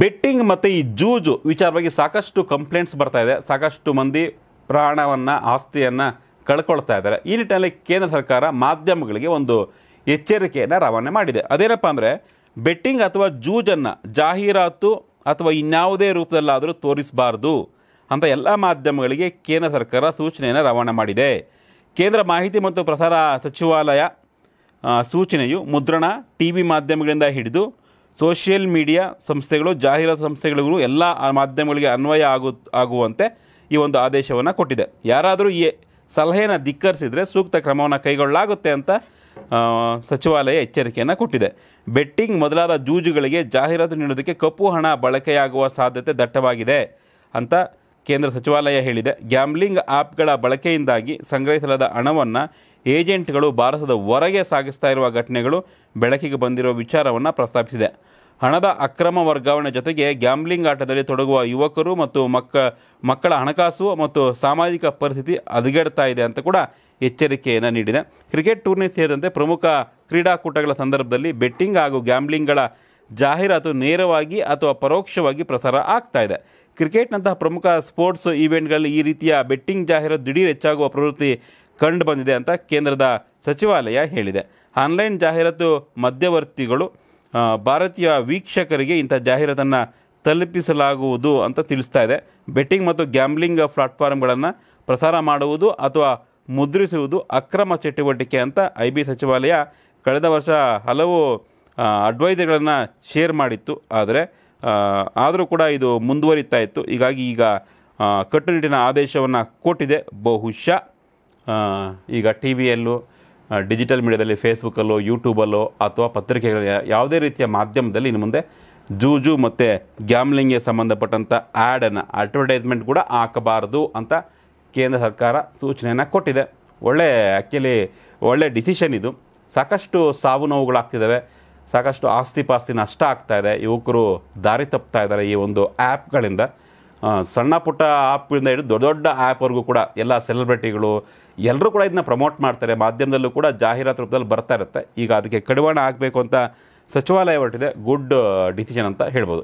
betting ಮತ್ತು ಈ ಜೂಜು ವಿಚಾರವಾಗಿ ಸಾಕಷ್ಟು ಕಂಪ್ಲೇಂಟ್ಸ್ ಬರ್ತಾ ಇದೆ ಸಾಕಷ್ಟು ಮಂದಿ ಪ್ರಾಣವನ್ನು ಆಸ್ತಿಯನ್ನು ಕಳ್ಕೊಳ್ತಾ ಇದ್ದಾರೆ ಈ ನಿಟ್ಟಿನಲ್ಲಿ ಕೇಂದ್ರ ಸರ್ಕಾರ ಮಾಧ್ಯಮಗಳಿಗೆ ಒಂದು ಎಚ್ಚರಿಕೆಯನ್ನು ರವಾನೆ ಮಾಡಿದೆ ಅದೇನಪ್ಪ ಅಂದರೆ ಬೆಟ್ಟಿಂಗ್ ಅಥವಾ ಜೂಜನ್ನು ಜಾಹೀರಾತು ಅಥವಾ ಇನ್ಯಾವುದೇ ರೂಪದಲ್ಲಾದರೂ ತೋರಿಸಬಾರ್ದು ಅಂತ ಎಲ್ಲ ಮಾಧ್ಯಮಗಳಿಗೆ ಕೇಂದ್ರ ಸರ್ಕಾರ ಸೂಚನೆಯನ್ನು ರವಾನೆ ಮಾಡಿದೆ ಕೇಂದ್ರ ಮಾಹಿತಿ ಮತ್ತು ಪ್ರಸಾರ ಸಚಿವಾಲಯ ಸೂಚನೆಯು ಮುದ್ರಣ ಟಿ ವಿ ಮಾಧ್ಯಮಗಳಿಂದ ಹಿಡಿದು ಸೋಷಿಯಲ್ ಮೀಡಿಯಾ ಸಂಸ್ಥೆಗಳು ಜಾಹೀರಾತು ಸಂಸ್ಥೆಗಳಿಗೂ ಎಲ್ಲ ಮಾಧ್ಯಮಗಳಿಗೆ ಅನ್ವಯ ಆಗು ಆಗುವಂತೆ ಈ ಒಂದು ಆದೇಶವನ್ನು ಕೊಟ್ಟಿದೆ ಯಾರಾದರೂ ಈ ಸಲಹೆಯನ್ನು ಧಿಕ್ಕರಿಸಿದರೆ ಸೂಕ್ತ ಕ್ರಮವನ್ನು ಕೈಗೊಳ್ಳಲಾಗುತ್ತೆ ಅಂತ ಸಚಿವಾಲಯ ಎಚ್ಚರಿಕೆಯನ್ನು ಕೊಟ್ಟಿದೆ ಬೆಟ್ಟಿಂಗ್ ಮೊದಲಾದ ಜೂಜುಗಳಿಗೆ ಜಾಹೀರಾತು ನೀಡೋದಕ್ಕೆ ಕಪ್ಪು ಹಣ ಬಳಕೆಯಾಗುವ ಸಾಧ್ಯತೆ ದಟ್ಟವಾಗಿದೆ ಅಂತ ಕೇಂದ್ರ ಸಚಿವಾಲಯ ಹೇಳಿದೆ ಗ್ಯಾಮ್ಲಿಂಗ್ ಆ್ಯಪ್ಗಳ ಬಳಕೆಯಿಂದಾಗಿ ಸಂಗ್ರಹಿಸಲಾದ ಹಣವನ್ನು ಏಜೆಂಟ್ಗಳು ಭಾರತದ ಹೊರಗೆ ಸಾಗಿಸ್ತಾ ಇರುವ ಘಟನೆಗಳು ಬೆಳಕಿಗೆ ಬಂದಿರುವ ವಿಚಾರವನ್ನು ಪ್ರಸ್ತಾಪಿಸಿದೆ ಹಣದ ಅಕ್ರಮ ವರ್ಗಾವಣೆ ಜೊತೆಗೆ ಗ್ಯಾಮ್ಲಿಂಗ್ ಆಟದಲ್ಲಿ ತೊಡಗುವ ಯುವಕರು ಮತ್ತು ಮಕ್ಕ ಮಕ್ಕಳ ಹಣಕಾಸು ಮತ್ತು ಸಾಮಾಜಿಕ ಪರಿಸ್ಥಿತಿ ಹದಗೆಡ್ತಾ ಇದೆ ಅಂತ ಕೂಡ ಎಚ್ಚರಿಕೆಯನ್ನು ನೀಡಿದೆ ಕ್ರಿಕೆಟ್ ಟೂರ್ನಿ ಸೇರಿದಂತೆ ಪ್ರಮುಖ ಕ್ರೀಡಾಕೂಟಗಳ ಸಂದರ್ಭದಲ್ಲಿ ಬೆಟ್ಟಿಂಗ್ ಹಾಗೂ ಗ್ಯಾಮ್ಲಿಂಗ್ಗಳ ಜಾಹೀರಾತು ನೇರವಾಗಿ ಅಥವಾ ಪರೋಕ್ಷವಾಗಿ ಪ್ರಸಾರ ಆಗ್ತಾ ಇದೆ ಕ್ರಿಕೆಟ್ನಂತಹ ಪ್ರಮುಖ ಸ್ಪೋರ್ಟ್ಸ್ ಈವೆಂಟ್ಗಳಲ್ಲಿ ಈ ರೀತಿಯ ಬೆಟ್ಟಿಂಗ್ ಜಾಹೀರಾತು ದಿಢೀರ್ ಹೆಚ್ಚಾಗುವ ಪ್ರವೃತ್ತಿ ಕಂಡು ಬಂದಿದೆ ಅಂತ ಕೇಂದ್ರದ ಸಚಿವಾಲಯ ಹೇಳಿದೆ ಆನ್ಲೈನ್ ಜಾಹೀರಾತು ಮಧ್ಯವರ್ತಿಗಳು ಭಾರತೀಯ ವೀಕ್ಷಕರಿಗೆ ಇಂಥ ಜಾಹೀರಾತನ್ನು ತಲುಪಿಸಲಾಗುವುದು ಅಂತ ತಿಳಿಸ್ತಾ ಇದೆ ಬೆಟ್ಟಿಂಗ್ ಮತ್ತು ಗ್ಯಾಮ್ಲಿಂಗ್ ಪ್ಲಾಟ್ಫಾರ್ಮ್ಗಳನ್ನು ಪ್ರಸಾರ ಮಾಡುವುದು ಅಥವಾ ಮುದ್ರಿಸುವುದು ಅಕ್ರಮ ಚಟುವಟಿಕೆ ಅಂತ ಐ ಬಿ ಸಚಿವಾಲಯ ಕಳೆದ ವರ್ಷ ಹಲವು ಅಡ್ವೈಸ್ಗಳನ್ನು ಶೇರ್ ಮಾಡಿತ್ತು ಆದರೆ ಆದರೂ ಕೂಡ ಇದು ಮುಂದುವರಿತಾ ಇತ್ತು ಹೀಗಾಗಿ ಈಗ ಕಟ್ಟುನಿಟ್ಟಿನ ಆದೇಶವನ್ನು ಕೊಟ್ಟಿದೆ ಬಹುಶಃ ಈಗ ಟಿ ವಿಯಲ್ಲೂ ಡಿಜಿಟಲ್ ಮೀಡಿಯಾದಲ್ಲಿ ಫೇಸ್ಬುಕ್ಕಲ್ಲೋ ಯೂಟ್ಯೂಬಲ್ಲೋ ಅಥವಾ ಪತ್ರಿಕೆಗಳ ಯಾವುದೇ ರೀತಿಯ ಮಾಧ್ಯಮದಲ್ಲಿ ಇನ್ನು ಮುಂದೆ ಜೂಜು ಮತ್ತು ಗ್ಯಾಮ್ಲಿಂಗ್ಗೆ ಸಂಬಂಧಪಟ್ಟಂಥ ಆ್ಯಡನ್ನು ಅಡ್ವರ್ಟೈಸ್ಮೆಂಟ್ ಕೂಡ ಹಾಕಬಾರ್ದು ಅಂತ ಕೇಂದ್ರ ಸರ್ಕಾರ ಸೂಚನೆಯನ್ನು ಕೊಟ್ಟಿದೆ ಒಳ್ಳೆ ಆ್ಯಕ್ಚುಲಿ ಒಳ್ಳೆ ಡಿಸಿಷನ್ ಇದು ಸಾಕಷ್ಟು ಸಾವು ನೋವುಗಳಾಗ್ತಿದ್ದಾವೆ ಸಾಕಷ್ಟು ಆಸ್ತಿ ಪಾಸ್ತಿ ನಷ್ಟ ಆಗ್ತಾಯಿದೆ ಯುವಕರು ದಾರಿ ತಪ್ತಾ ಇದ್ದಾರೆ ಈ ಒಂದು ಆ್ಯಪ್ಗಳಿಂದ ಸಣ್ಣ ಪುಟ್ಟ ಆ್ಯಪಿಂದ ಹಿಡಿದು ದೊಡ್ಡ ದೊಡ್ಡ ಆ್ಯಪ್ವರೆಗೂ ಕೂಡ ಎಲ್ಲ ಸೆಲೆಬ್ರಿಟಿಗಳು ಎಲ್ಲರೂ ಕೂಡ ಇದನ್ನ ಪ್ರಮೋಟ್ ಮಾಡ್ತಾರೆ ಮಾಧ್ಯಮದಲ್ಲೂ ಕೂಡ ಜಾಹೀರಾತು ರೂಪದಲ್ಲಿ ಬರ್ತಾ ಇರುತ್ತೆ ಈಗ ಅದಕ್ಕೆ ಕಡಿವಾಣ ಆಗಬೇಕು ಅಂತ ಸಚಿವಾಲಯ ಹೊರಟಿದೆ ಗುಡ್ ಡಿಸಿಷನ್ uh, ಅಂತ ಹೇಳ್ಬೋದು